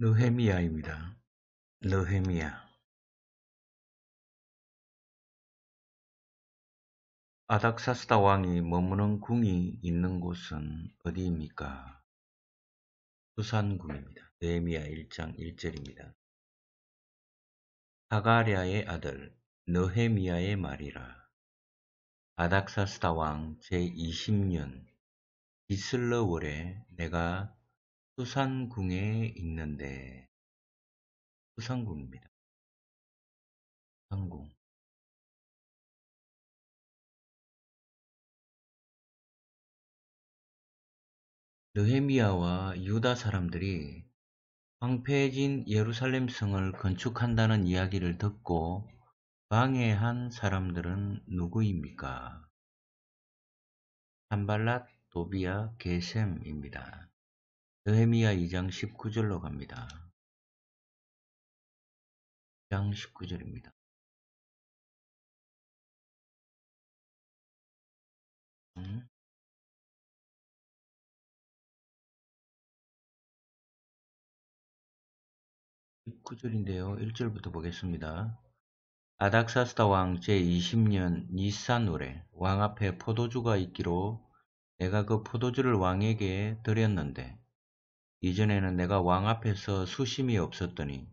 느헤미야입니다. 느헤미야 아닥사스다 왕이 머무는 궁이 있는 곳은 어디입니까? 부산궁입니다. 느헤미야 1장 1절입니다. 하가랴의 아들 느헤미야의 말이라 아닥사스다 왕 제20년 이슬러월에 내가 수산궁에 있는데 수산궁입니다. 수산궁 느헤미야와 유다 사람들이 황폐해진 예루살렘 성을 건축한다는 이야기를 듣고 방해한 사람들은 누구입니까? 산발랏 도비아 게셈입니다. 느헤미야 2장 19절로 갑니다. 2장 19절입니다. 1 9절인데요 1절부터 보겠습니다. 아닥사스다 왕 제20년 니산노래 왕 앞에 포도주가 있기로 내가 그 포도주를 왕에게 드렸는데 이전에는 내가 왕 앞에서 수심이 없었더니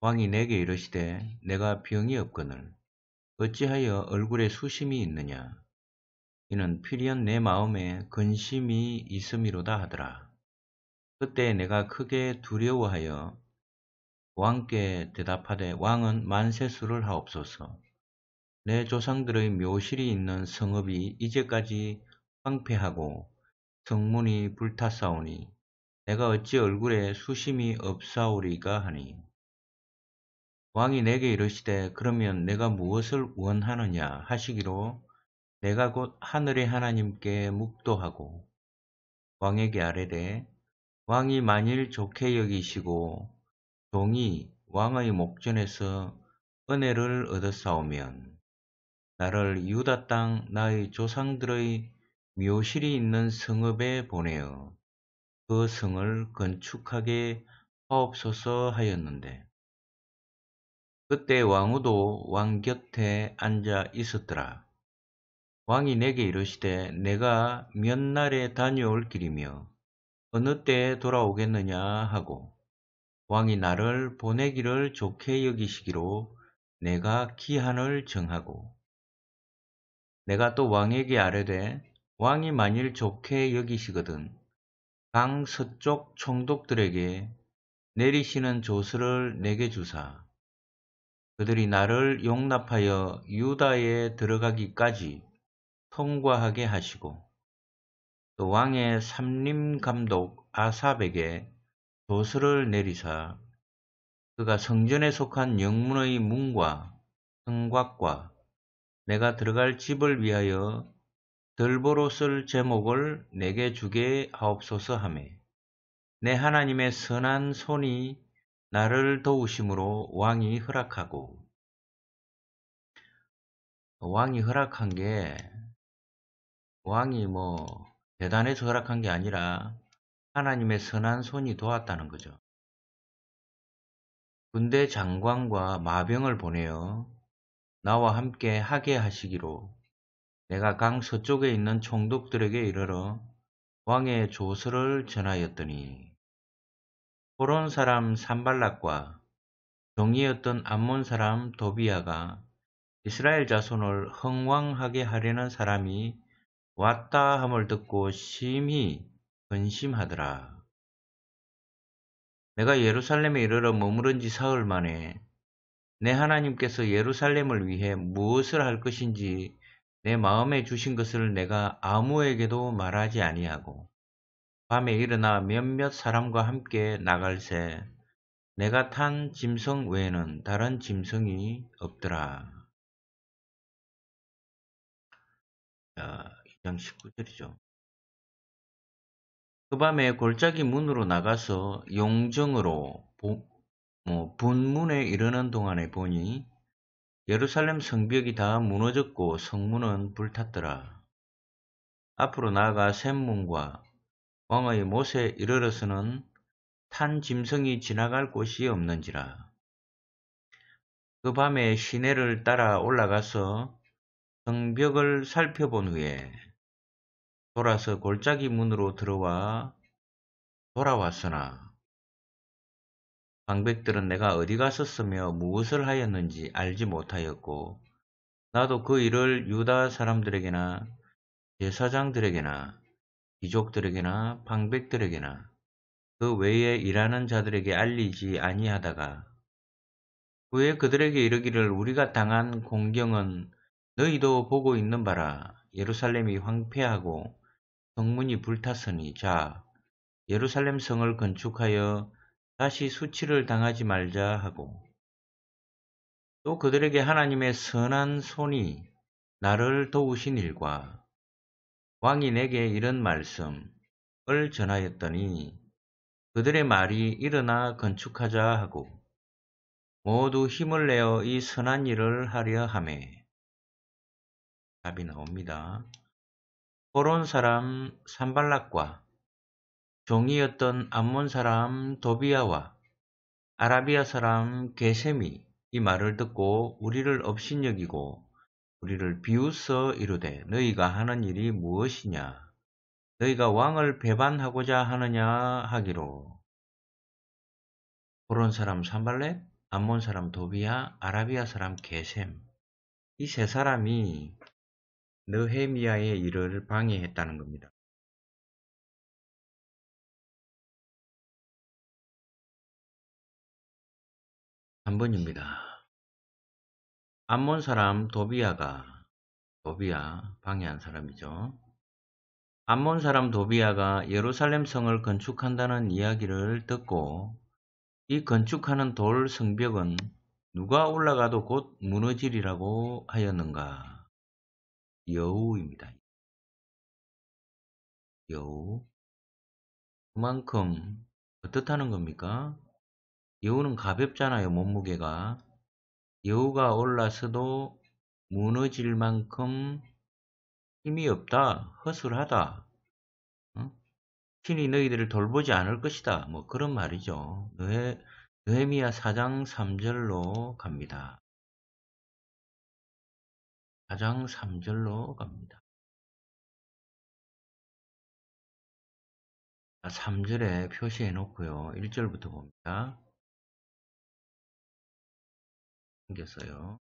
왕이 내게 이르시되 내가 병이 없거늘 어찌하여 얼굴에 수심이 있느냐 이는 필연 내 마음에 근심이 있음이로다 하더라 그때 내가 크게 두려워하여 왕께 대답하되 왕은 만세수를 하옵소서 내 조상들의 묘실이 있는 성읍이 이제까지 황폐하고 성문이 불타사오니 내가 어찌 얼굴에 수심이 없사오리가 하니 왕이 내게 이르시되 그러면 내가 무엇을 원하느냐 하시기로 내가 곧 하늘의 하나님께 묵도하고 왕에게 아뢰되 왕이 만일 좋게 여기시고 종이 왕의 목전에서 은혜를 얻었사오면 나를 유다 땅 나의 조상들의 묘실이 있는 성읍에 보내어 그 성을 건축하게 하옵소서 하였는데 그때 왕후도 왕 곁에 앉아 있었더라. 왕이 내게 이르시되 내가 몇 날에 다녀올 길이며 어느 때에 돌아오겠느냐 하고 왕이 나를 보내기를 좋게 여기시기로 내가 기한을 정하고 내가 또 왕에게 아뢰되 왕이 만일 좋게 여기시거든 강서쪽 총독들에게 내리시는 조수를 내게 주사 그들이 나를 용납하여 유다에 들어가기까지 통과하게 하시고 또 왕의 삼림감독 아삽에게 조수를 내리사 그가 성전에 속한 영문의 문과 성곽과 내가 들어갈 집을 위하여 들보로 쓸 제목을 내게 주게 하옵소서 하매 내 하나님의 선한 손이 나를 도우심으로 왕이 허락하고 왕이 허락한 게 왕이 뭐 대단해서 허락한 게 아니라 하나님의 선한 손이 도왔다는 거죠. 군대 장관과 마병을 보내어 나와 함께 하게 하시기로 내가 강 서쪽에 있는 총독들에게 이르러 왕의 조서를 전하였더니 호론 사람 산발락과 종이었던 암몬 사람 도비아가 이스라엘 자손을 흥왕하게 하려는 사람이 왔다 함을 듣고 심히 근심하더라. 내가 예루살렘에 이르러 머무른 지 사흘 만에 내 하나님께서 예루살렘을 위해 무엇을 할 것인지 내 마음에 주신 것을 내가 아무에게도 말하지 아니하고 밤에 일어나 몇몇 사람과 함께 나갈새 내가 탄 짐승 외에는 다른 짐승이 없더라. 2장 19절이죠. 그 밤에 골짜기 문으로 나가서 용정으로 보, 뭐 분문에 이르는 동안에 보니 예루살렘 성벽이 다 무너졌고 성문은 불탔더라. 앞으로 나아가 샘문과 왕의 못에 이르러서는 탄 짐승이 지나갈 곳이 없는지라. 그 밤에 시내를 따라 올라가서 성벽을 살펴본 후에 돌아서 골짜기 문으로 들어와 돌아왔으나 방백들은 내가 어디 갔었으며 무엇을 하였는지 알지 못하였고 나도 그 일을 유다 사람들에게나 제사장들에게나 귀족들에게나 방백들에게나 그 외에 일하는 자들에게 알리지 아니하다가 후에 그들에게 이르기를 우리가 당한 공경은 너희도 보고 있는 바라 예루살렘이 황폐하고 성문이 불탔으니 자 예루살렘 성을 건축하여 다시 수치를 당하지 말자 하고 또 그들에게 하나님의 선한 손이 나를 도우신 일과 왕이 내게 이런 말씀을 전하였더니 그들의 말이 일어나 건축하자 하고 모두 힘을 내어 이 선한 일을 하려 함에 답이 나옵니다. 호론 사람 산발락과 종이었던 암몬 사람 도비아와 아라비아 사람 게셈이 이 말을 듣고 우리를 업신여기고 우리를 비웃어 이르되 너희가 하는 일이 무엇이냐 너희가 왕을 배반하고자 하느냐 하기로 보론 사람 삼발렛 암몬 사람 도비아 아라비아 사람 게셈 이 세 사람이 느헤미야의 일을 방해했다는 겁니다. 3번입니다. 암몬 사람 도비아가 도비아 방해한 사람이죠. 암몬 사람 도비아가 예루살렘 성을 건축한다는 이야기를 듣고 이 건축하는 돌 성벽은 누가 올라가도 곧 무너지리라고 하였는가? 여우입니다. 여우. 그만큼 어떻다는 겁니까? 여우는 가볍잖아요. 몸무게가. 여우가 올라서도 무너질 만큼 힘이 없다. 허술하다. 어? 신이 너희들을 돌보지 않을 것이다. 뭐 그런 말이죠. 느헤, 느헤미야 4장 3절로 갑니다. 4장 3절로 갑니다. 3절에 표시해 놓고요. 1절부터 봅니다. 생겼어요.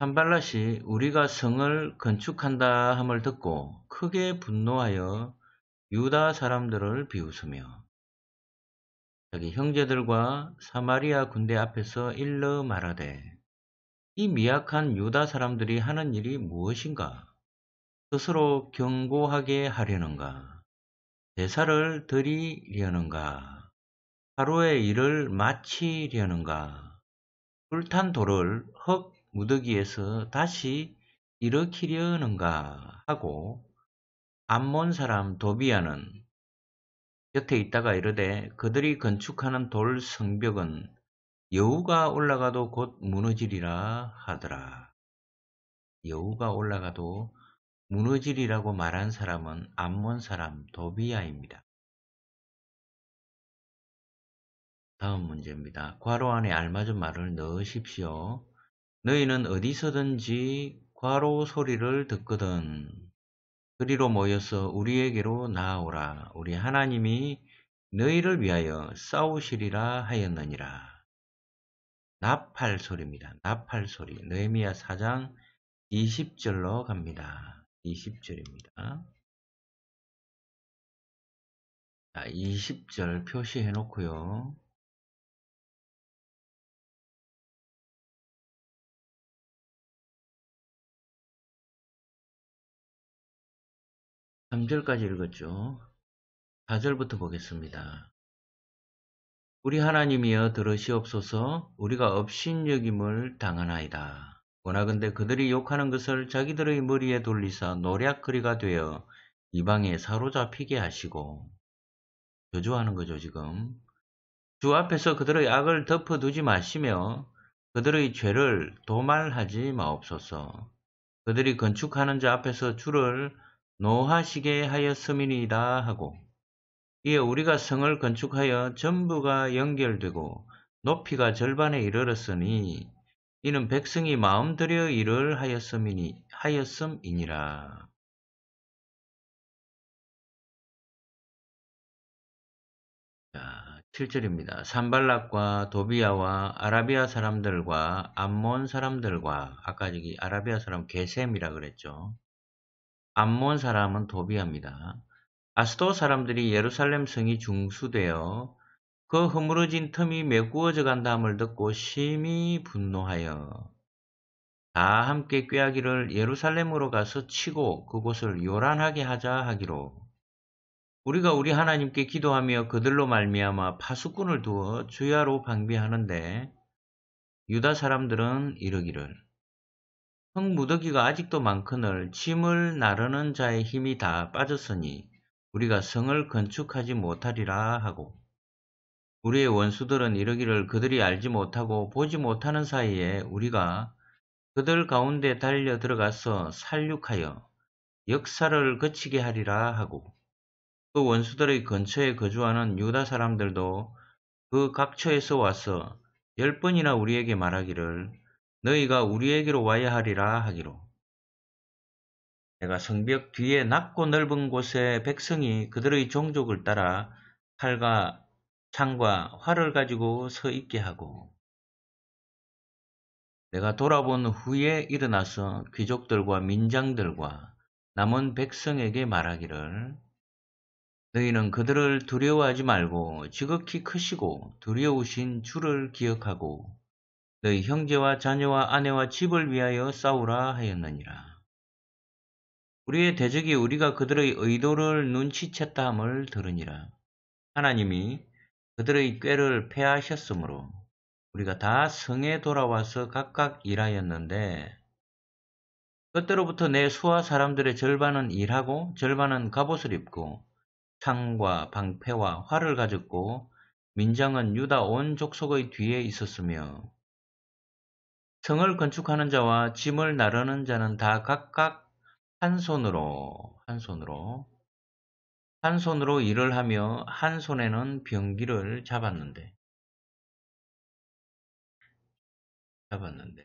한발랏이 우리가 성을 건축한다 함을 듣고 크게 분노하여 유다 사람들을 비웃으며 자기 형제들과 사마리아 군대 앞에서 일러 말하되 이 미약한 유다 사람들이 하는 일이 무엇인가? 스스로 경고하게 하려는가? 대사를 들이려는가? 하루의 일을 마치려는가? 불탄 돌을 흙 무더기에서 다시 일으키려는가 하고 암몬 사람 도비아는 곁에 있다가 이르되 그들이 건축하는 돌 성벽은 여우가 올라가도 곧 무너지리라 하더라. 여우가 올라가도 무너지리라고 말한 사람은 암몬 사람 도비아입니다. 다음 문제입니다. 괄호 안에 알맞은 말을 넣으십시오. 너희는 어디서든지 괄호 소리를 듣거든. 그리로 모여서 우리에게로 나아오라. 우리 하나님이 너희를 위하여 싸우시리라 하였느니라. 나팔 소리입니다. 나팔 소리. 느헤미야 4장 20절로 갑니다. 20절입니다. 자, 20절 표시해 놓고요. 3절까지 읽었죠. 4절부터 보겠습니다. 우리 하나님이여 들으시옵소서 우리가 업신여김을 당하나이다. 워낙근데 그들이 욕하는 것을 자기들의 머리에 돌리사 노략거리가 되어 이방에 사로잡히게 하시고 저주하는 거죠 지금. 주 앞에서 그들의 악을 덮어두지 마시며 그들의 죄를 도말하지 마옵소서. 그들이 건축하는 자 앞에서 주를 노하시게 하였음이니이다 하고 이에 우리가 성을 건축하여 전부가 연결되고 높이가 절반에 이르렀으니 이는 백성이 마음 들여 일을 하였음이니 하였음이니라. 7절입니다. 산발락과 도비아와 아라비아 사람들과 암몬 사람들과 아까 저기 아라비아 사람 개셈이라 그랬죠. 암몬 사람은 도비합니다. 아스도 사람들이 예루살렘 성이 중수되어 그 허물어진 틈이 메꾸어져 간다함을 듣고 심히 분노하여 다 함께 꾀하기를 예루살렘으로 가서 치고 그곳을 요란하게 하자 하기로 우리가 우리 하나님께 기도하며 그들로 말미암아 파수꾼을 두어 주야로 방비하는데 유다 사람들은 이러기를 성무더기가 아직도 많거늘 짐을 나르는 자의 힘이 다 빠졌으니 우리가 성을 건축하지 못하리라 하고 우리의 원수들은 이러기를 그들이 알지 못하고 보지 못하는 사이에 우리가 그들 가운데 달려 들어가서 살육하여 역사를 거치게 하리라 하고 그 원수들의 근처에 거주하는 유다 사람들도 그 각처에서 와서 열 번이나 우리에게 말하기를 너희가 우리에게로 와야 하리라 하기로 내가 성벽 뒤에 낮고 넓은 곳에 백성이 그들의 종족을 따라 칼과 창과 활을 가지고 서 있게 하고 내가 돌아본 후에 일어나서 귀족들과 민장들과 남은 백성에게 말하기를 너희는 그들을 두려워하지 말고 지극히 크시고 두려우신 주를 기억하고 너희 형제와 자녀와 아내와 집을 위하여 싸우라 하였느니라. 우리의 대적이 우리가 그들의 의도를 눈치챘다함을 들으니라. 하나님이 그들의 꾀를 패하셨으므로 우리가 다 성에 돌아와서 각각 일하였는데 그때로부터 내 수하 사람들의 절반은 일하고 절반은 갑옷을 입고 창과 방패와 활을 가졌고 민장은 유다 온 족속의 뒤에 있었으며 성을 건축하는 자와 짐을 나르는 자는 다 각각 한 손으로 한 손으로 한 손으로 일을 하며 한 손에는 병기를 잡았는데 잡았는데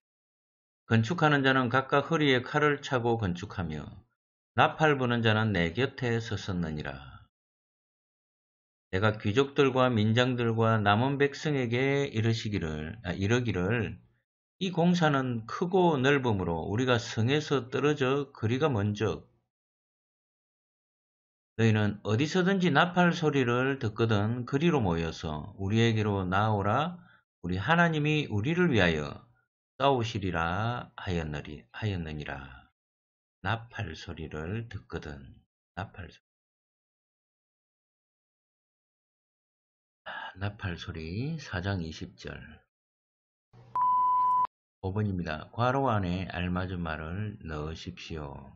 건축하는 자는 각각 허리에 칼을 차고 건축하며 나팔 부는 자는 내 곁에 섰었느니라. 내가 귀족들과 민장들과 남은 백성에게 이르시기를 아, 이르기를 이 공사는 크고 넓음으로 우리가 성에서 떨어져 거리가 먼저 너희는 어디서든지 나팔 소리를 듣거든 그리로 모여서 우리에게로 나오라 우리 하나님이 우리를 위하여 싸우시리라 하였느리, 하였느니라. 나팔 소리를 듣거든. 나팔 소리. 아, 나팔 소리 4장 20절. 5번입니다. 괄호 안에 알맞은 말을 넣으십시오.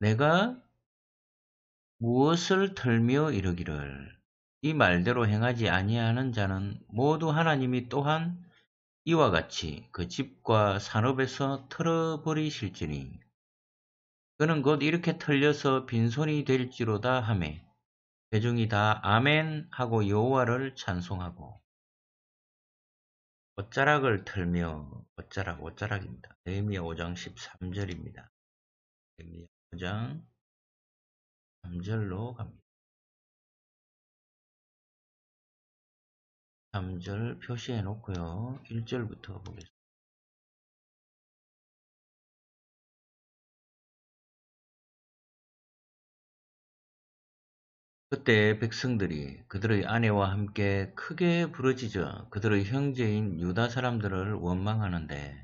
내가 무엇을 털며 이러기를 이 말대로 행하지 아니하는 자는 모두 하나님이 또한 이와 같이 그 집과 산업에서 털어버리실지니 그는 곧 이렇게 털려서 빈손이 될지로다 하매 대중이 다 아멘 하고 여호와를 찬송하고 옷자락을 털며 옷자락 옷자락입니다. 에미야 5장 13절입니다. 에미야 5장 3절로 갑니다. 3절 표시해 놓고요. 1절부터 보겠습니다. 그때 백성들이 그들의 아내와 함께 크게 부르짖어 그들의 형제인 유다 사람들을 원망하는데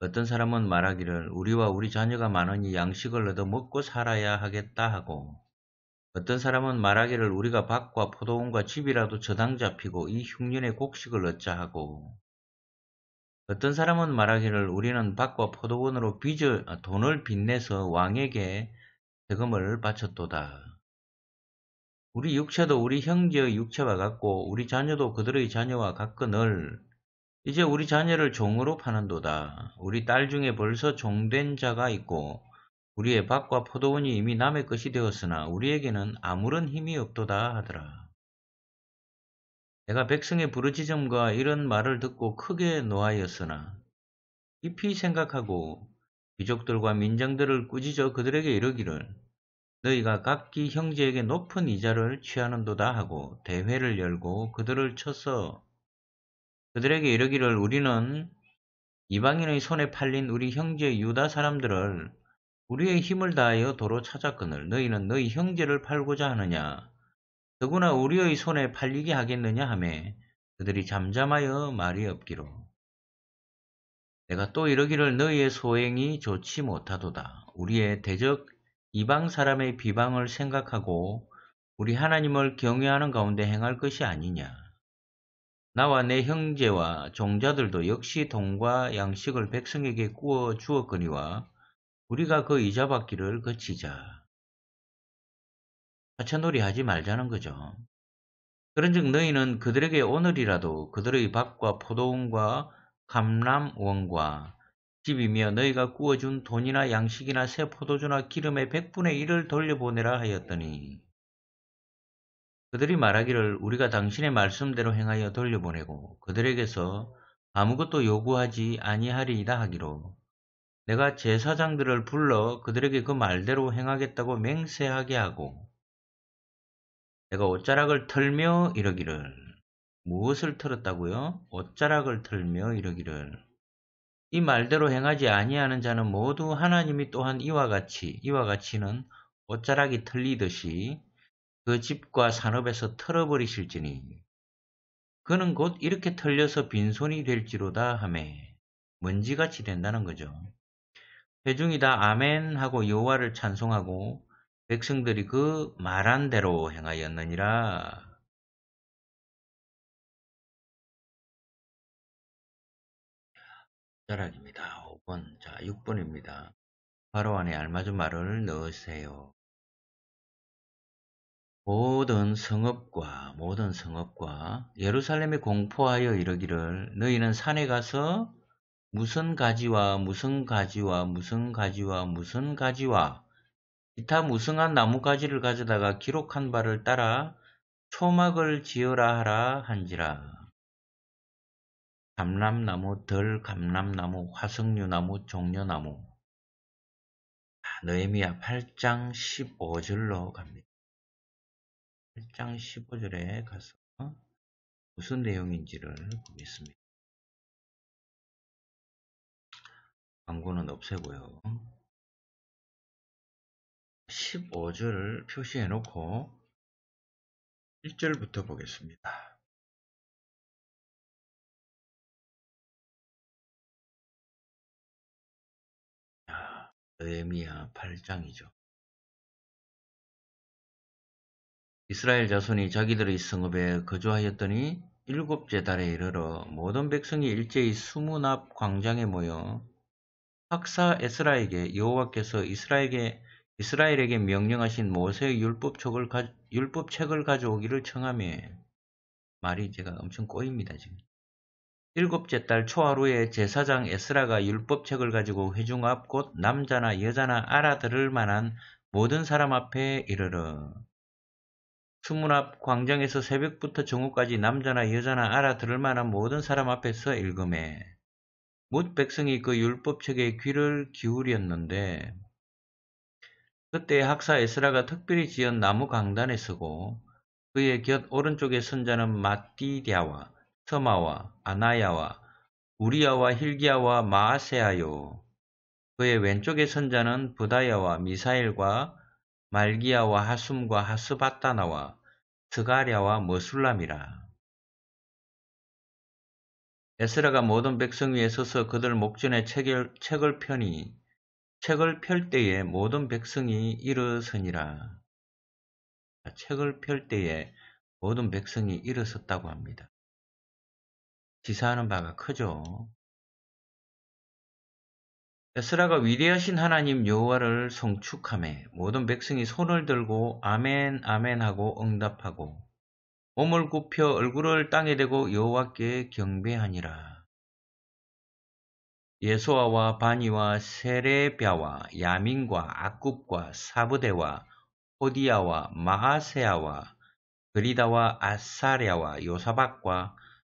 어떤 사람은 말하기를 우리와 우리 자녀가 많으니 양식을 얻어 먹고 살아야 하겠다 하고 어떤 사람은 말하기를 우리가 밭과 포도원과 집이라도 저당 잡히고 이흉년의 곡식을 얻자 하고 어떤 사람은 말하기를 우리는 밭과 포도원으로 빚을, 아, 돈을 빚내서 왕에게 세금을 바쳤도다. 우리 육체도 우리 형제의 육체와 같고 우리 자녀도 그들의 자녀와 같거늘 이제 우리 자녀를 종으로 파는도다. 우리 딸 중에 벌써 종된 자가 있고 우리의 밭과 포도원이 이미 남의 것이 되었으나 우리에게는 아무런 힘이 없도다 하더라. 내가 백성의 부르짖음과 이런 말을 듣고 크게 노하였으나 깊이 생각하고 귀족들과 민정들을 꾸짖어 그들에게 이르기를 너희가 각기 형제에게 높은 이자를 취하는도다 하고 대회를 열고 그들을 쳐서 그들에게 이르기를 우리는 이방인의 손에 팔린 우리 형제 유다 사람들을 우리의 힘을 다하여 도로 찾아거늘 너희는 너희 형제를 팔고자 하느냐 더구나 우리의 손에 팔리게 하겠느냐 하매 그들이 잠잠하여 말이 없기로 내가 또 이러기를 너희의 소행이 좋지 못하도다 우리의 대적 이방 사람의 비방을 생각하고 우리 하나님을 경외하는 가운데 행할 것이 아니냐. 나와 내 형제와 종자들도 역시 돈과 양식을 백성에게 구워 주었거니와 우리가 그 이자받기를 거치자. 하천놀이 하지 말자는 거죠. 그런즉 너희는 그들에게 오늘이라도 그들의 밥과 포도원과 감람원과 집이며 너희가 구워준 돈이나 양식이나 새 포도주나 기름의 백분의 일을 돌려보내라 하였더니 그들이 말하기를 우리가 당신의 말씀대로 행하여 돌려보내고 그들에게서 아무것도 요구하지 아니하리이다 하기로 내가 제사장들을 불러 그들에게 그 말대로 행하겠다고 맹세하게 하고 내가 옷자락을 털며 이러기를 무엇을 털었다고요? 옷자락을 털며 이러기를 이 말대로 행하지 아니하는 자는 모두 하나님이 또한 이와 같이 이와 같이는 옷자락이 틀리듯이그 집과 산업에서 털어버리실지니 그는 곧 이렇게 틀려서 빈손이 될지로다 하매 먼지같이 된다는 거죠. 회중이 다 아멘 하고 여호와를 찬송하고 백성들이 그 말한 대로 행하였느니라. 자가락입니다 5번. 자, 6번입니다. 바로 안에 알맞은 말을 넣으세요. 모든 성읍과 모든 성읍과 예루살렘이 공포하여 이러기를 너희는 산에 가서 무슨 가지와 무슨 가지와 무슨 가지와 무슨 가지와 기타 무성한 나뭇가지를 가져다가 기록한 바를 따라 초막을 지어라 하라 한지라. 감람나무, 덜 감람나무, 화석류나무, 종려나무 느헤미야 아, 8장 15절로 갑니다. 8장 15절에 가서 무슨 내용인지를 보겠습니다. 광고는 없애고요. 15절을 표시해 놓고 1절부터 보겠습니다. 느헤미야 8장이죠. 이스라엘 자손이 자기들의 성읍에 거주하였더니 일곱째 달에 이르러 모든 백성이 일제히 수문 앞 광장에 모여 학사 에스라에게 여호와께서 이스라엘에게 이스라엘에게 명령하신 모세의 율법책을, 가, 져오기를 청함해 말이 제가 엄청 꼬입니다 지금 일곱째 달 초하루에 제사장 에스라가 율법책을 가지고 회중 앞 곧 남자나 여자나 알아들을 만한 모든 사람 앞에 이르러 수문 앞 광장에서 새벽부터 정오까지 남자나 여자나 알아들을 만한 모든 사람 앞에서 읽음에 못 백성이 그 율법책에 귀를 기울였는데 그때 학사 에스라가 특별히 지은 나무 강단에 서고 그의 곁 오른쪽에 선 자는 마띠디아와 터마와 아나야와 우리야와 힐기야와 마아세아요. 그의 왼쪽에 선 자는 부다야와 미사일과 말기야와 하숨과 하스바타나와 드가랴와 머술람이라. 에스라가 모든 백성 위에 서서 그들 목전에 책을, 책을 펴니 책을 펼 때에 모든 백성이 일어서니라. 책을 펼 때에 모든 백성이 일어섰다고 합니다. 지사하는 바가 크죠. 에스라가 위대하신 하나님 여호와를 성축함에 모든 백성이 손을 들고 아멘 아멘 하고 응답하고 몸을 굽혀 얼굴을 땅에 대고 여호와께 경배하니라. 예소아와 바니와 세레비아와 야민과 악굽과 사부대와 호디아와 마아세아와 그리다와 아사랴와 요사박과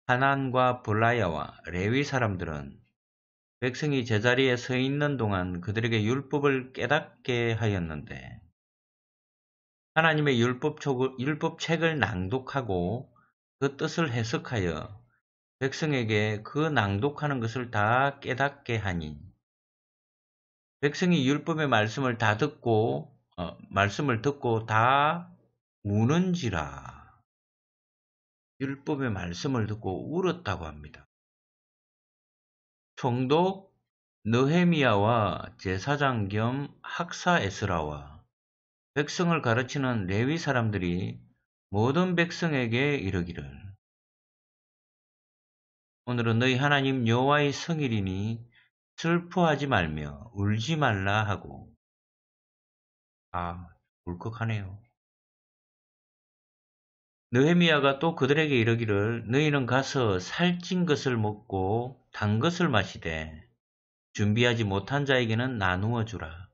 하난과 블라야와 레위 사람들은 백성이 제자리에 서 있는 동안 그들에게 율법을 깨닫게 하였는데 하나님의 율법 책을 낭독하고 그 뜻을 해석하여 백성에게 그 낭독하는 것을 다 깨닫게 하니 백성이 율법의 말씀을 다 듣고 어, 말씀을 듣고 다우는지라 율법의 말씀을 듣고 울었다고 합니다. 총독 느헤미야와 제사장 겸 학사 에스라와 백성을 가르치는 레위 사람들이 모든 백성에게 이르기를 오늘은 너희 하나님 여호와의 성일이니 슬퍼하지 말며 울지 말라 하고 아 울컥하네요. 느헤미야가 또 그들에게 이르기를 너희는 가서 살찐 것을 먹고 단 것을 마시되 준비하지 못한 자에게는 나누어 주라.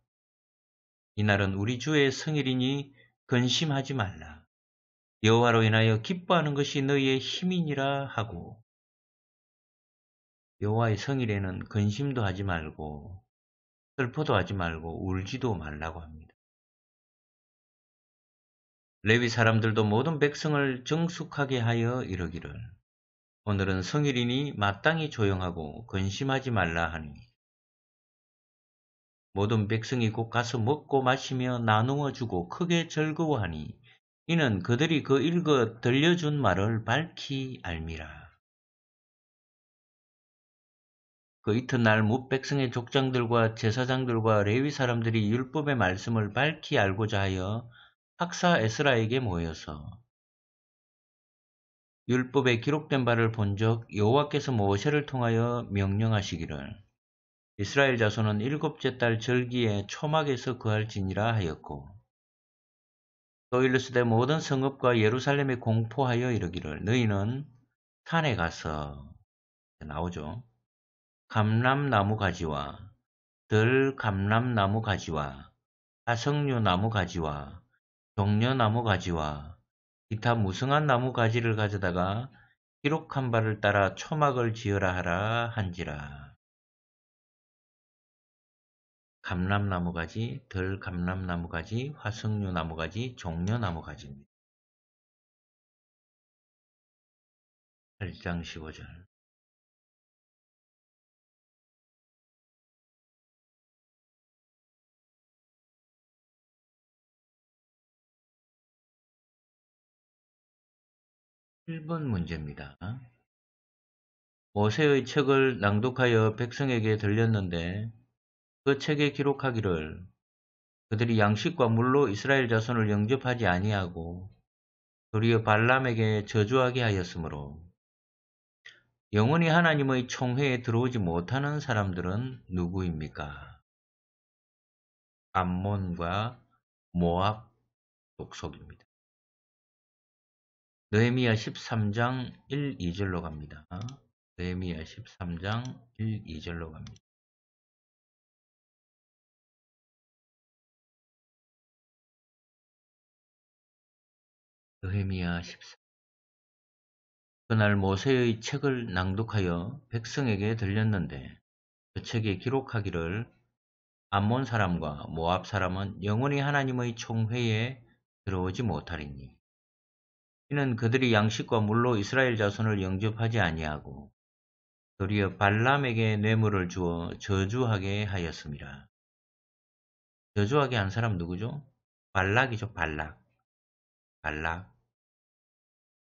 이날은 우리 주의 성일이니 근심하지 말라. 여호와로 인하여 기뻐하는 것이 너희의 힘이니라 하고 여호와의 성일에는 근심도 하지 말고 슬퍼도 하지 말고 울지도 말라고 합니다. 레위 사람들도 모든 백성을 정숙하게 하여 이러기를 오늘은 성일이니 마땅히 조용하고 근심하지 말라 하니 모든 백성이 곧 가서 먹고 마시며 나누어 주고 크게 즐거워하니 이는 그들이 그 읽어 들려준 말을 밝히 알미라. 그 이튿날 뭇 백성의 족장들과 제사장들과 레위 사람들이 율법의 말씀을 밝히 알고자 하여 학사 에스라에게 모여서 율법에 기록된 바를 본 적 여호와께서 모세를 통하여 명령하시기를 이스라엘 자손은 일곱째 달 절기에 초막에서 그할지니라 하였고 또 일렀으되 모든 성읍과 예루살렘에 공포하여 이르기를 너희는 산에 가서 나오죠. 감람나무 가지와 들 감람나무 가지와 하성류 나무 가지와 정려나무 가지와 기타 무성한 나무 가지를 가져다가 기록한 바를 따라 초막을 지으라 하라 한지라. 감람나무 가지, 덜 감람나무 가지, 화석류 나무 가지, 종려나무 가지입니다. 8장 15절 1번 문제입니다. 모세의 책을 낭독하여 백성에게 들렸는데 그 책에 기록하기를 그들이 양식과 물로 이스라엘 자손을 영접하지 아니하고 도리어 발람에게 저주하게 하였으므로 영원히 하나님의 총회에 들어오지 못하는 사람들은 누구입니까? 암몬과 모압 독속입니다. 느헤미야 13장 1, 2절로 갑니다. 느헤미야 13장 1, 2절로 갑니다. 느헤미야 13 그날 모세의 책을 낭독하여 백성에게 들렸는데 그 책에 기록하기를 암몬 사람과 모압 사람은 영원히 하나님의 총회에 들어오지 못하리니 이는 그들이 양식과 물로 이스라엘 자손을 영접하지 아니하고 도리어 발람에게 뇌물을 주어 저주하게 하였습니다. 저주하게 한 사람 누구죠? 발락이죠, 발락. 발락.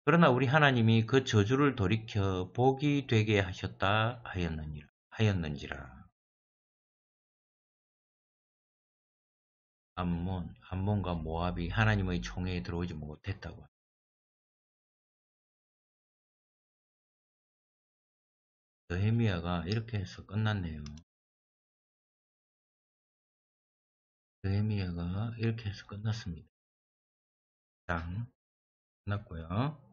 그러나 우리 하나님이 그 저주를 돌이켜 복이 되게 하셨다 하였느니라. 하였는지라. 암몬, 암몬과 모압이 하나님의 총에 들어오지 못했다고. 보헤미아가 이렇게 해서 끝났네요. 보헤미아가 이렇게 해서 끝났습니다. 장 끝났고요.